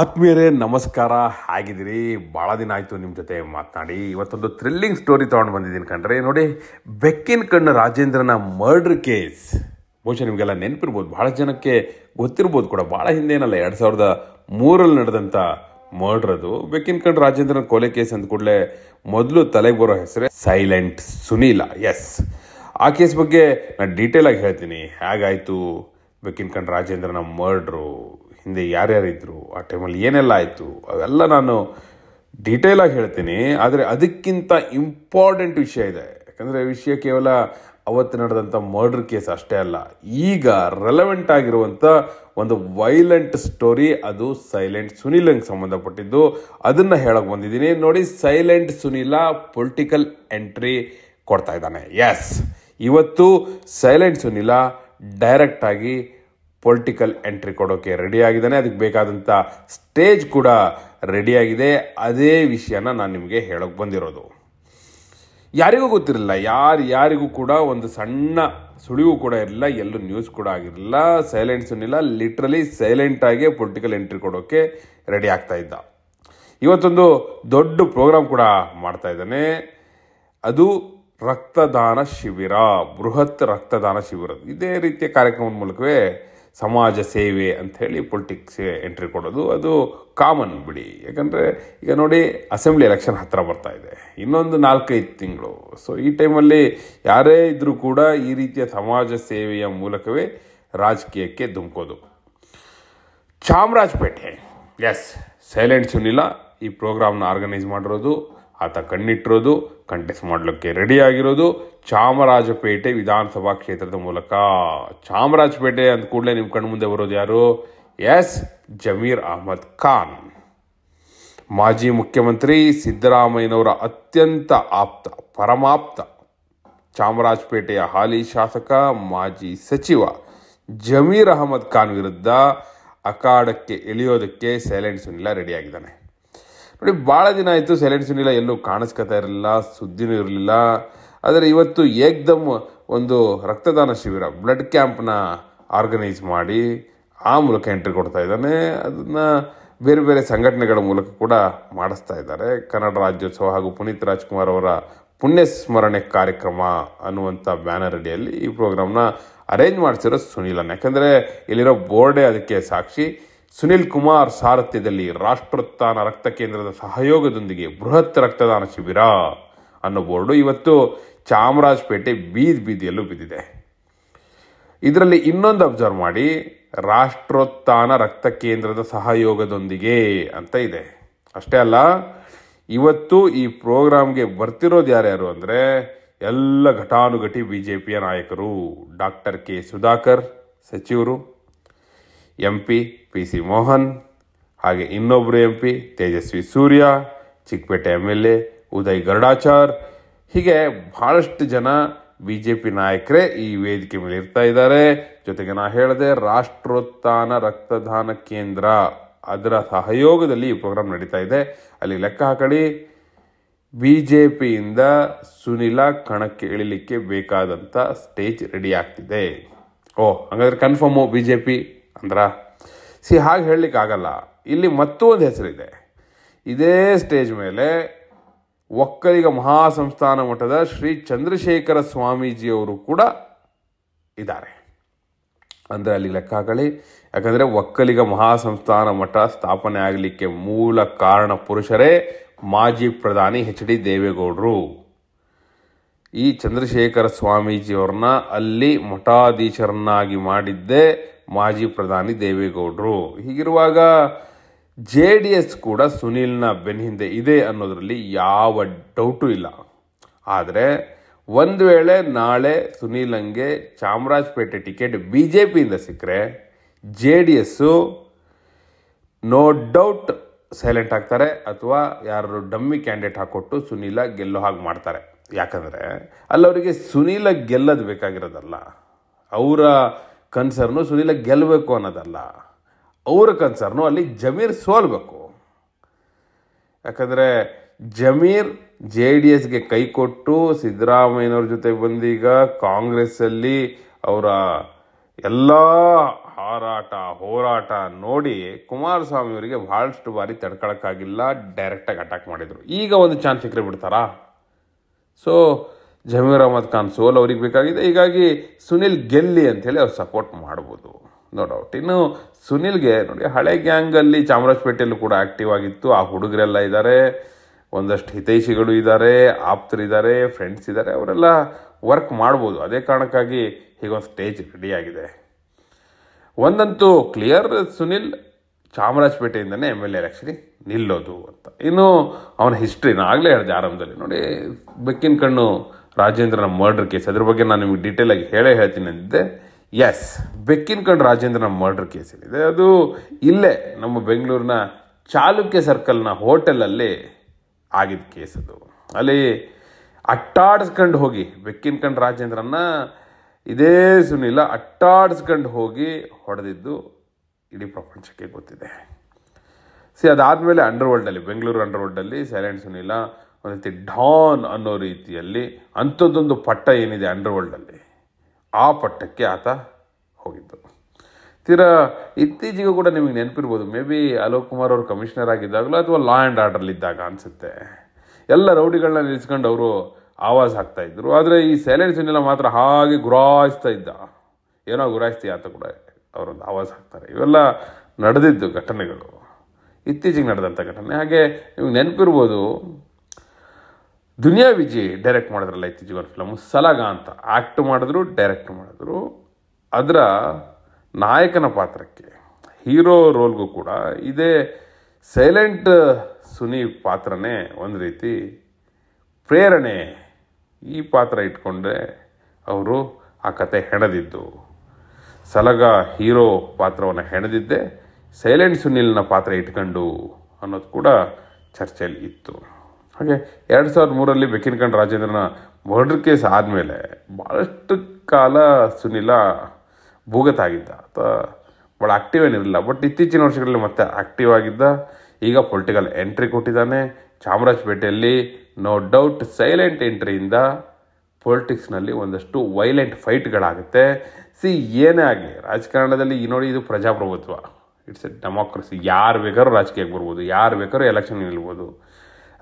ಆತ್ಮೀಯರೇ ನಮಸ್ಕಾರ ಆಗಿದ್ದೀರಿ ಭಾಳ ದಿನ ಆಯಿತು ನಿಮ್ಮ ಜೊತೆ ಮಾತನಾಡಿ ಇವತ್ತೊಂದು ಥ್ರಿಲ್ಲಿಂಗ್ ಸ್ಟೋರಿ ತೊಗೊಂಡು ಬಂದಿದ್ದೀನಿ ಕಂಡ್ರೆ ನೋಡಿ ಬೆಕ್ಕಿನ ಕಣ್ಣು ರಾಜೇಂದ್ರನ ಮರ್ಡ್ರ್ ಕೇಸ್ ಬಹುಶಃ ನಿಮಗೆಲ್ಲ ನೆನಪಿರ್ಬೋದು ಭಾಳ ಜನಕ್ಕೆ ಗೊತ್ತಿರ್ಬೋದು ಕೂಡ ಭಾಳ ಹಿಂದೇನಲ್ಲ ಎರಡು ಸಾವಿರದ ಮೂರಲ್ಲಿ ನಡೆದಂಥ ಮರ್ಡ್ರ್ ಅದು ಬೆಕ್ಕಿನ ಕಣ್ಣು ರಾಜೇಂದ್ರನ ಕೊಲೆ ಕೇಸ್ ಅಂದ ಕೂಡಲೇ ಮೊದಲು ತಲೆಗೆ ಬರೋ ಹೆಸರೇ ಸೈಲೆಂಟ್ ಸುನೀಲ ಎಸ್ ಆ ಕೇಸ್ ಬಗ್ಗೆ ನಾನು ಡೀಟೇಲಾಗಿ ಹೇಳ್ತೀನಿ ಹೇಗಾಯಿತು ಬೆಕ್ಕಿನ ಕಣ್ಣು ರಾಜೇಂದ್ರನ ಮರ್ಡ್ರು ಹಿಂದೆ ಯಾರ್ಯಾರಿದ್ದರು ಆ ಟೈಮಲ್ಲಿ ಏನೆಲ್ಲ ಆಯಿತು ಅವೆಲ್ಲ ನಾನು ಡೀಟೇಲಾಗಿ ಹೇಳ್ತೀನಿ ಆದರೆ ಅದಕ್ಕಿಂತ ಇಂಪಾರ್ಟೆಂಟ್ ವಿಷಯ ಇದೆ ಯಾಕಂದರೆ ವಿಷಯ ಕೇವಲ ಅವತ್ತು ನಡೆದಂಥ ಮರ್ಡರ್ ಕೇಸ್ ಅಷ್ಟೇ ಅಲ್ಲ ಈಗ ರೆಲೆವೆಂಟ್ ಆಗಿರುವಂಥ ಒಂದು ವೈಲೆಂಟ್ ಸ್ಟೋರಿ ಅದು ಸೈಲೆಂಟ್ ಸುನೀಲಂಗೆ ಸಂಬಂಧಪಟ್ಟಿದ್ದು ಅದನ್ನು ಹೇಳಕ್ಕೆ ಬಂದಿದ್ದೀನಿ ನೋಡಿ ಸೈಲೆಂಟ್ ಸುನೀಲ ಪೊಲಿಟಿಕಲ್ ಎಂಟ್ರಿ ಕೊಡ್ತಾ ಇದ್ದಾನೆ ಎಸ್ ಇವತ್ತು ಸೈಲೆಂಟ್ ಸುನೀಲ ಡೈರೆಕ್ಟಾಗಿ ಪೊಲಿಟಿಕಲ್ ಎಂಟ್ರಿ ಕೊಡೋಕ್ಕೆ ರೆಡಿಯಾಗಿದ್ದಾನೆ ಅದಕ್ಕೆ ಬೇಕಾದಂಥ ಸ್ಟೇಜ್ ಕೂಡ ರೆಡಿಯಾಗಿದೆ ಅದೇ ವಿಷಯನ ನಾನು ನಿಮಗೆ ಹೇಳೋಕ್ಕೆ ಬಂದಿರೋದು ಯಾರಿಗೂ ಗೊತ್ತಿರಲಿಲ್ಲ ಯಾರು ಯಾರಿಗೂ ಕೂಡ ಒಂದು ಸಣ್ಣ ಸುಳಿವು ಕೂಡ ಇರಲಿಲ್ಲ ಎಲ್ಲೂ ನ್ಯೂಸ್ ಕೂಡ ಆಗಿರಲಿಲ್ಲ ಸೈಲೆಂಟ್ಸ್ ಇಲ್ಲ ಲಿಟ್ರಲಿ ಸೈಲೆಂಟಾಗಿ ಪೊಲಿಟಿಕಲ್ ಎಂಟ್ರಿ ಕೊಡೋಕ್ಕೆ ರೆಡಿ ಆಗ್ತಾ ಇದ್ದ ಇವತ್ತೊಂದು ದೊಡ್ಡ ಪ್ರೋಗ್ರಾಮ್ ಕೂಡ ಮಾಡ್ತಾ ಇದ್ದಾನೆ ಅದು ರಕ್ತದಾನ ಶಿಬಿರ ಬೃಹತ್ ರಕ್ತದಾನ ಶಿಬಿರ ಇದೇ ರೀತಿಯ ಕಾರ್ಯಕ್ರಮದ ಮೂಲಕವೇ ಸಮಾಜ ಸೇವೆ ಅಂಥೇಳಿ ಪೊಲಿಟಿಕ್ಸ್ ಎಂಟ್ರಿ ಕೊಡೋದು ಅದು ಕಾಮನ್ ಬಿಡಿ ಯಾಕಂದರೆ ಈಗ ನೋಡಿ ಅಸೆಂಬ್ಲಿ ಎಲೆಕ್ಷನ್ ಹತ್ತಿರ ಬರ್ತಾ ಇದೆ ಇನ್ನೊಂದು ನಾಲ್ಕೈದು ತಿಂಗಳು ಸೊ ಈ ಟೈಮಲ್ಲಿ ಯಾರೇ ಇದ್ದರೂ ಕೂಡ ಈ ರೀತಿಯ ಸಮಾಜ ಸೇವೆಯ ಮೂಲಕವೇ ರಾಜಕೀಯಕ್ಕೆ ಧುಮ್ಕೋದು ಚಾಮರಾಜಪೇಟೆ ಎಸ್ ಸೈಲೆಂಟ್ ಸುನಿಲ ಈ ಪ್ರೋಗ್ರಾಮ್ನ ಆರ್ಗನೈಸ್ ಮಾಡಿರೋದು ಆತ ಕಣ್ಣಿಟ್ಟಿರೋದು ಕಂಟೆಸ್ಟ್ ಮಾಡಲಿಕ್ಕೆ ರೆಡಿ ಆಗಿರೋದು ಚಾಮರಾಜಪೇಟೆ ವಿಧಾನಸಭಾ ಕ್ಷೇತ್ರದ ಮೂಲಕ ಚಾಮರಾಜಪೇಟೆ ಅಂತ ಕೂಡಲೇ ನಿಮ್ಮ ಕಣ್ಣು ಮುಂದೆ ಬರೋದು ಯಾರು ಎಸ್ ಜಮೀರ್ ಅಹಮದ್ ಖಾನ್ ಮಾಜಿ ಮುಖ್ಯಮಂತ್ರಿ ಸಿದ್ದರಾಮಯ್ಯನವರ ಅತ್ಯಂತ ಆಪ್ತ ಪರಮಾಪ್ತ ಚಾಮರಾಜಪೇಟೆಯ ಹಾಲಿ ಶಾಸಕ ಮಾಜಿ ಸಚಿವ ಜಮೀರ್ ಅಹಮದ್ ಖಾನ್ ವಿರುದ್ಧ ಅಖಾಡಕ್ಕೆ ಇಳಿಯೋದಕ್ಕೆ ಸೈಲೆಂಟ್ ಸುನಿಲ ರೆಡಿಯಾಗಿದ್ದಾನೆ ನೋಡಿ ಭಾಳ ದಿನ ಆಯಿತು ಸೈಲೆಂಟ್ ಸುನಿಲ ಎಲ್ಲೂ ಕಾಣಿಸ್ಕೊತಾ ಇರಲಿಲ್ಲ ಸುದ್ದಿನೂ ಇರಲಿಲ್ಲ ಆದರೆ ಇವತ್ತು ಏಕ್ದಮ್ ಒಂದು ರಕ್ತದಾನ ಶಿಬಿರ ಬ್ಲಡ್ ಕ್ಯಾಂಪ್ನ ಆರ್ಗನೈಸ್ ಮಾಡಿ ಆ ಮೂಲಕ ಎಂಟ್ರಿ ಕೊಡ್ತಾ ಇದ್ದಾನೆ ಅದನ್ನು ಬೇರೆ ಬೇರೆ ಸಂಘಟನೆಗಳ ಮೂಲಕ ಕೂಡ ಮಾಡಿಸ್ತಾ ಇದ್ದಾರೆ ಕನ್ನಡ ರಾಜ್ಯೋತ್ಸವ ಹಾಗೂ ಪುನೀತ್ ರಾಜ್ಕುಮಾರ್ ಅವರ ಪುಣ್ಯ ಸ್ಮರಣೆ ಕಾರ್ಯಕ್ರಮ ಅನ್ನುವಂಥ ಬ್ಯಾನರ್ ಅಡಿಯಲ್ಲಿ ಈ ಪ್ರೋಗ್ರಾಮ್ನ ಅರೇಂಜ್ ಮಾಡಿಸಿರೋ ಅನ್ನ ಯಾಕಂದರೆ ಇಲ್ಲಿರೋ ಬೋರ್ಡೇ ಅದಕ್ಕೆ ಸಾಕ್ಷಿ ಸುನೀಲ್ ಕುಮಾರ್ ಸಾರಥ್ಯದಲ್ಲಿ ರಾಷ್ಟ್ರೋತ್ಥಾನ ರಕ್ತ ಕೇಂದ್ರದ ಸಹಯೋಗದೊಂದಿಗೆ ಬೃಹತ್ ರಕ್ತದಾನ ಶಿಬಿರ ಅನ್ನೋ ಬೋರ್ಡು ಇವತ್ತು ಚಾಮರಾಜಪೇಟೆ ಬೀದಿ ಬೀದಿಯಲ್ಲೂ ಬಿದ್ದಿದೆ ಇದರಲ್ಲಿ ಇನ್ನೊಂದು ಅಬ್ಸರ್ವ್ ಮಾಡಿ ರಾಷ್ಟ್ರೋತ್ಥಾನ ರಕ್ತ ಕೇಂದ್ರದ ಸಹಯೋಗದೊಂದಿಗೆ ಅಂತ ಇದೆ ಅಷ್ಟೇ ಅಲ್ಲ ಇವತ್ತು ಈ ಪ್ರೋಗ್ರಾಮ್ಗೆ ಬರ್ತಿರೋದು ಯಾರ್ಯಾರು ಅಂದರೆ ಎಲ್ಲ ಘಟಾನುಘಟಿ ಬಿ ಜೆ ಪಿಯ ನಾಯಕರು ಡಾಕ್ಟರ್ ಕೆ ಸುಧಾಕರ್ ಸಚಿವರು M P P C Mohan ಹಾಗೆ ಇನ್ನೊಬ್ಬರು M P Tejasvi Surya Chickpet M L A Uday Garudachar ಹೀಗೆ ಬಹಳಷ್ಟು ಜನ ಬಿ ಜೆ ಪಿ ನಾಯಕರೇ ಈ ವೇದಿಕೆ ಮೇಲೆ ಇರ್ತಾ ಇದ್ದಾರೆ ಜೊತೆಗೆ ನಾ ಹೇಳಿದೆ ರಾಷ್ಟ್ರೋತ್ಥಾನ ರಕ್ತದಾನ ಕೇಂದ್ರ ಅದರ ಸಹಯೋಗದಲ್ಲಿ ಈ ಪ್ರೋಗ್ರಾಂ ನಡೀತಾ ಇದೆ ಅಲ್ಲಿ ಲೆಕ್ಕ ಹಾಕಡಿ ಬಿ ಜೆ ಪಿಯಿಂದ ಸುನಿಲ ಕಣಕ್ಕೆ ಇಳಿಲಿಕ್ಕೆ ಬೇಕಾದಂಥ ಸ್ಟೇಜ್ ರೆಡಿ ಆಗ್ತಿದೆ ಓ ಹಾಗಾದ್ರೆ ಕನ್ಫರ್ಮು ಬಿ ಜೆ ಪಿ ಅಂದ್ರ ಸಿ ಹಾಗೆ ಹೇಳಲಿಕ್ಕೆ ಆಗಲ್ಲ ಇಲ್ಲಿ ಮತ್ತೊಂದು ಹೆಸರಿದೆ ಇದೇ ಸ್ಟೇಜ್ ಮೇಲೆ ಒಕ್ಕಲಿಗ ಮಹಾಸಂಸ್ಥಾನ ಮಠದ ಶ್ರೀ ಚಂದ್ರಶೇಖರ ಸ್ವಾಮೀಜಿಯವರು ಕೂಡ ಇದ್ದಾರೆ ಅಂದರೆ ಅಲ್ಲಿ ಲೆಕ್ಕ ಹಾಕಳಿ ಯಾಕಂದರೆ ಒಕ್ಕಲಿಗ ಮಹಾಸಂಸ್ಥಾನ ಮಠ ಸ್ಥಾಪನೆ ಆಗಲಿಕ್ಕೆ ಮೂಲ ಕಾರಣ ಪುರುಷರೇ ಮಾಜಿ ಪ್ರಧಾನಿ ಎಚ್ ಡಿ ದೇವೇಗೌಡರು ಈ ಚಂದ್ರಶೇಖರ ಸ್ವಾಮೀಜಿಯವ್ರನ್ನ ಅಲ್ಲಿ ಮಠಾಧೀಶರನ್ನಾಗಿ ಮಾಡಿದ್ದೇ ಮಾಜಿ ಪ್ರಧಾನಿ ದೇವೇಗೌಡರು ಹೀಗಿರುವಾಗ ಜೆ ಡಿ ಎಸ್ ಕೂಡ ಸುನೀಲ್ನ ಬೆನ್ ಹಿಂದೆ ಇದೆ ಅನ್ನೋದರಲ್ಲಿ ಯಾವ ಡೌಟು ಇಲ್ಲ ಆದರೆ ಒಂದು ವೇಳೆ ನಾಳೆ ಹಂಗೆ ಚಾಮರಾಜಪೇಟೆ ಟಿಕೆಟ್ ಬಿ ಜೆ ಪಿಯಿಂದ ಸಿಕ್ಕರೆ J D S no doubt silent ಆಗ್ತಾರೆ ಅಥವಾ ಯಾರು ಡಮ್ಮಿ ಕ್ಯಾಂಡಿಡೇಟ್ ಹಾಕ್ಕೊಟ್ಟು ಸುನೀಲ ಗೆಲ್ಲೋ ಹಾಗೆ ಮಾಡ್ತಾರೆ ಯಾಕಂದರೆ ಅಲ್ಲವರಿಗೆ ಸುನೀಲ ಗೆಲ್ಲೋದು ಬೇಕಾಗಿರೋದಲ್ಲ ಅವರ ಕನ್ಸರ್ನು ಸುನೀಲ ಗೆಲ್ಲಬೇಕು ಅನ್ನೋದಲ್ಲ ಅವರ ಕನ್ಸರ್ನು ಅಲ್ಲಿ ಜಮೀರ್ ಸೋಲ್ಬೇಕು ಯಾಕಂದರೆ ಜಮೀರ್ ಜೆ ಡಿ ಎಸ್ಗೆ ಕೈ ಕೊಟ್ಟು ಸಿದ್ದರಾಮಯ್ಯನವ್ರ ಜೊತೆ ಬಂದೀಗ ಕಾಂಗ್ರೆಸ್ಸಲ್ಲಿ ಅವರ ಎಲ್ಲ ಹಾರಾಟ ಹೋರಾಟ ನೋಡಿ ಕುಮಾರಸ್ವಾಮಿ ಅವರಿಗೆ ಭಾಳಷ್ಟು ಬಾರಿ ತಡ್ಕೊಳಕ್ಕಾಗಿಲ್ಲ ಡೈರೆಕ್ಟಾಗಿ ಅಟ್ಯಾಕ್ ಮಾಡಿದರು ಈಗ ಒಂದು ಚಾನ್ಸ್ ಸಿಕ್ಕರೆ ಬಿಡ್ತಾರಾ ಸೊ ಜಮೀರ್ ಅಹಮದ್ ಖಾನ್ ಸೋಲ್ ಅವ್ರಿಗೆ ಬೇಕಾಗಿದೆ ಹೀಗಾಗಿ ಸುನಿಲ್ ಗೆಲ್ಲಿ ಅಂತೇಳಿ ಅವ್ರು ಸಪೋರ್ಟ್ ಮಾಡ್ಬೋದು ನೋ ಡೌಟ್ ಇನ್ನು ಸುನಿಲ್ಗೆ ನೋಡಿ ಹಳೆ ಗ್ಯಾಂಗಲ್ಲಿ ಚಾಮರಾಜಪೇಟೆಯಲ್ಲೂ ಕೂಡ ಆ್ಯಕ್ಟಿವ್ ಆಗಿತ್ತು ಆ ಹುಡುಗರೆಲ್ಲ ಇದ್ದಾರೆ ಒಂದಷ್ಟು ಹಿತೈಷಿಗಳು ಇದ್ದಾರೆ ಆಪ್ತರಿದ್ದಾರೆ ಫ್ರೆಂಡ್ಸ್ ಇದ್ದಾರೆ ಅವರೆಲ್ಲ ವರ್ಕ್ ಮಾಡ್ಬೋದು ಅದೇ ಕಾರಣಕ್ಕಾಗಿ ಹೀಗೊಂದು ಸ್ಟೇಜ್ ರೆಡಿಯಾಗಿದೆ ಒಂದಂತೂ ಕ್ಲಿಯರ್ ಸುನಿಲ್ ಚಾಮರಾಜಪೇಟೆಯಿಂದನೇ ಎಮ್ ಎಲ್ ಎ ಆ್ಯಕ್ಚುಲಿ ನಿಲ್ಲೋದು ಅಂತ ಇನ್ನು ಅವನ ಹಿಸ್ಟ್ರಿ ನಾನು ಆಗಲೇ ಹೇಳಿದೆ ಆರಂಭದಲ್ಲಿ ನೋಡಿ ಬೆಕ್ಕಿನ ಕಣ್ಣು ರಾಜೇಂದ್ರನ ಮರ್ಡರ್ ಕೇಸ್ ಅದ್ರ ಬಗ್ಗೆ ನಾನು ನಿಮಗೆ ಡೀಟೇಲಾಗಿ ಹೇಳೇ ಹೇಳ್ತೀನಿ ಅಂದಿದ್ದೆ ಎಸ್ ಬೆಕ್ಕಿನಕಂಡ್ ರಾಜೇಂದ್ರನ ಮರ್ಡರ್ ಕೇಸ್ ಅದು ಇಲ್ಲೇ ನಮ್ಮ ಬೆಂಗಳೂರಿನ ಚಾಲುಕ್ಯ ಸರ್ಕಲ್ನ ಹೋಟೆಲಲ್ಲಿ ಆಗಿದ್ದ ಕೇಸ್ ಅದು ಅಲ್ಲಿ ಅಟ್ಟಾಡಿಸ್ಕೊಂಡು ಹೋಗಿ ಬೆಕ್ಕಿನಕಂಡ್ ರಾಜೇಂದ್ರನ್ನ ಇದೇ ಸುನಿಲ ಅಟ್ಟಾಡಿಸ್ಕೊಂಡು ಹೋಗಿ ಹೊಡೆದಿದ್ದು ಇಡೀ ಪ್ರಪಂಚಕ್ಕೆ ಗೊತ್ತಿದೆ ಸಿ ಅದಾದಮೇಲೆ ಅಂಡರ್ವರ್ಲ್ಡಲ್ಲಿ ಬೆಂಗಳೂರು ಅಂಡರ್ವರ್ಲ್ಡಲ್ಲಿ ಸೈಲೆಂಟ್ ಸುನಿಲ ಒಂದು ರೀತಿ ಡಾನ್ ಅನ್ನೋ ರೀತಿಯಲ್ಲಿ ಅಂಥದ್ದೊಂದು ಪಟ್ಟ ಏನಿದೆ ಅಂಡರ್ವರ್ಲ್ಡಲ್ಲಿ ಆ ಪಟ್ಟಕ್ಕೆ ಆತ ಹೋಗಿದ್ದು ತೀರಾ ಇತ್ತೀಚೆಗೂ ಕೂಡ ನಿಮಗೆ ನೆನಪಿರ್ಬೋದು ಮೇ ಬಿ ಅಲೋಕ್ ಕುಮಾರ್ ಅವರು ಕಮಿಷನರ್ ಆಗಿದ್ದಾಗಲೂ ಅಥವಾ ಲಾ ಆ್ಯಂಡ್ ಆರ್ಡರ್ಲಿದ್ದಾಗ ಅನಿಸುತ್ತೆ ಎಲ್ಲ ರೌಡಿಗಳನ್ನ ನಿಲ್ಸ್ಕೊಂಡು ಅವರು ಆವಾಜ್ ಹಾಕ್ತಾಯಿದ್ರು ಆದರೆ ಈ ಸೈಲೆಂಟ್ ಮಾತ್ರ ಹಾಗೆ ಗುರಾಯಿಸ್ತಾ ಇದ್ದ ಏನೋ ಗುರಾಯಿಸ್ತೀಯ ಅಂತ ಕೂಡ ಅವರೊಂದು ಆವಾಜ್ ಹಾಕ್ತಾರೆ ಇವೆಲ್ಲ ನಡೆದಿದ್ದು ಘಟನೆಗಳು ಇತ್ತೀಚೆಗೆ ನಡೆದಂಥ ಘಟನೆ ಹಾಗೆ ನಿಮಗೆ ನೆನಪಿರ್ಬೋದು ದುನಿಯಾ ವಿಜಯ್ ಡೈರೆಕ್ಟ್ ಮಾಡಿದ್ರಲ್ಲ ಇತ್ತೀಚೆಗೆ ಒಂದು ಫಿಲಮ್ ಸಲಗ ಅಂತ ಆ್ಯಕ್ಟ್ ಮಾಡಿದ್ರು ಡೈರೆಕ್ಟ್ ಮಾಡಿದ್ರು ಅದರ ನಾಯಕನ ಪಾತ್ರಕ್ಕೆ ಹೀರೋ ರೋಲ್ಗೂ ಕೂಡ ಇದೇ ಸೈಲೆಂಟ್ ಸುನಿ ಪಾತ್ರನೇ ಒಂದು ರೀತಿ ಪ್ರೇರಣೆ ಈ ಪಾತ್ರ ಇಟ್ಕೊಂಡ್ರೆ ಅವರು ಆ ಕತೆ ಹೆಣದಿದ್ದು ಸಲಗ ಹೀರೋ ಪಾತ್ರವನ್ನು ಹೆಣದಿದ್ದೆ ಸೈಲೆಂಟ್ ಸುನಿಲ್ನ ಪಾತ್ರ ಇಟ್ಕೊಂಡು ಅನ್ನೋದು ಕೂಡ ಚರ್ಚೆಯಲ್ಲಿ ಇತ್ತು ಹಾಗೆ ಎರಡು ಸಾವಿರದ ಮೂರರಲ್ಲಿ ಬೆಕ್ಕಿನಕಂಡು ರಾಜೇಂದ್ರನ ಮರ್ಡರ್ ಕೇಸ್ ಆದಮೇಲೆ ಭಾಳಷ್ಟು ಕಾಲ ಸುನಿಲ ಭೂಗತಾಗಿದ್ದ ಅಥವಾ ಭಾಳ ಆ್ಯಕ್ಟಿವ್ ಏನಿರಲಿಲ್ಲ ಬಟ್ ಇತ್ತೀಚಿನ ವರ್ಷಗಳಲ್ಲಿ ಮತ್ತೆ ಆ್ಯಕ್ಟಿವ್ ಆಗಿದ್ದ ಈಗ ಪೊಲಿಟಿಕಲ್ ಎಂಟ್ರಿ ಕೊಟ್ಟಿದ್ದಾನೆ ಚಾಮರಾಜಪೇಟೆಯಲ್ಲಿ ನೋ ಡೌಟ್ ಸೈಲೆಂಟ್ ಎಂಟ್ರಿಯಿಂದ ಪೊಲಿಟಿಕ್ಸ್ನಲ್ಲಿ ಒಂದಷ್ಟು ವೈಲೆಂಟ್ ಫೈಟ್ಗಳಾಗುತ್ತೆ ಸಿ ಏನೇ ಆಗಲಿ ರಾಜಕಾರಣದಲ್ಲಿ ಈ ನೋಡಿ ಇದು ಪ್ರಜಾಪ್ರಭುತ್ವ ಇಟ್ಸ್ ಎ ಡೆಮೋಕ್ರಸಿ ಯಾರು ಬೇಕಾದ್ರೂ ರಾಜಕೀಯಕ್ಕೆ ಬರ್ಬೋದು ಯಾರು ಬೇಕಾದ್ರೂ ಎಲೆಕ್ಷನ್ ನಿಲ್ಬೋದು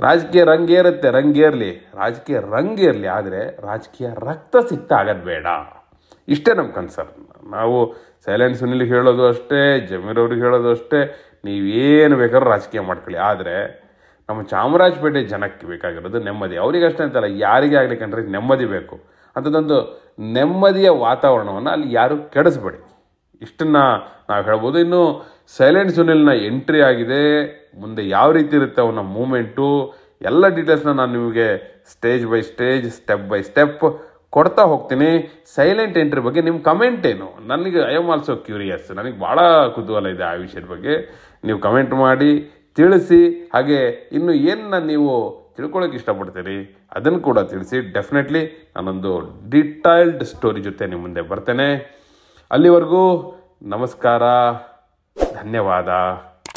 ರಾಜಕೀಯ ರಂಗೇರುತ್ತೆ ರಂಗೇರಲಿ ರಾಜಕೀಯ ರಂಗೇರಲಿ ಆದರೆ ರಾಜಕೀಯ ರಕ್ತ ಸಿಕ್ತ ಆಗೋದು ಬೇಡ ಇಷ್ಟೇ ನಮ್ಮ ಕನ್ಸರ್ನ್ ನಾವು ಸೈಲೆಂಟ್ ಸುನಿಲ್ಗೆ ಹೇಳೋದು ಅಷ್ಟೇ ಜಮೀರವ್ರಿಗೆ ಹೇಳೋದು ಅಷ್ಟೇ ನೀವೇನು ಬೇಕಾದ್ರೂ ರಾಜಕೀಯ ಮಾಡ್ಕೊಳ್ಳಿ ಆದರೆ ನಮ್ಮ ಚಾಮರಾಜಪೇಟೆ ಜನಕ್ಕೆ ಬೇಕಾಗಿರೋದು ನೆಮ್ಮದಿ ಅವ್ರಿಗೆ ಅಷ್ಟೇ ಅಂತಲ್ಲ ಯಾರಿಗೆ ಆಗಲಿ ಕಂಡ್ರೆ ನೆಮ್ಮದಿ ಬೇಕು ಅಂಥದ್ದೊಂದು ನೆಮ್ಮದಿಯ ವಾತಾವರಣವನ್ನು ಅಲ್ಲಿ ಯಾರೂ ಕೆಡಿಸ್ಬೇಡಿ ಇಷ್ಟನ್ನು ನಾವು ಹೇಳ್ಬೋದು ಇನ್ನು ಸೈಲೆಂಟ್ ಸುನಿಲ್ನ ಎಂಟ್ರಿ ಆಗಿದೆ ಮುಂದೆ ಯಾವ ರೀತಿ ಇರುತ್ತೆ ಅವನ ಮೂಮೆಂಟು ಎಲ್ಲ ಡೀಟೇಲ್ಸ್ನ ನಾನು ನಿಮಗೆ stage by stage step by step ಕೊಡ್ತಾ ಹೋಗ್ತೀನಿ ಸೈಲೆಂಟ್ ಎಂಟ್ರಿ ಬಗ್ಗೆ ನಿಮ್ಮ ಕಮೆಂಟ್ ಏನು ನನಗೆ ಐ ಎಮ್ ಆಲ್ಸೋ ಕ್ಯೂರಿಯಸ್ ನನಗೆ ಭಾಳ ಕುತೂಹಲ ಇದೆ ಆ ವಿಷಯದ ಬಗ್ಗೆ ನೀವು ಕಮೆಂಟ್ ಮಾಡಿ ತಿಳಿಸಿ ಹಾಗೆ ಇನ್ನು ಏನನ್ನ ನೀವು ತಿಳ್ಕೊಳ್ಳೋಕೆ ಇಷ್ಟಪಡ್ತೀರಿ ಅದನ್ನು ಕೂಡ ತಿಳಿಸಿ ಡೆಫಿನೆಟ್ಲಿ ನಾನೊಂದು ಡಿಟೈಲ್ಡ್ ಸ್ಟೋರಿ ಜೊತೆ ನಿಮ್ಮ ಮುಂದೆ ಬರ್ತೇನೆ ಅಲ್ಲಿವರೆಗೂ ನಮಸ್ಕಾರ ಧನ್ಯವಾದ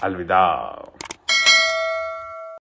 ಅಲ್ವಿದಾ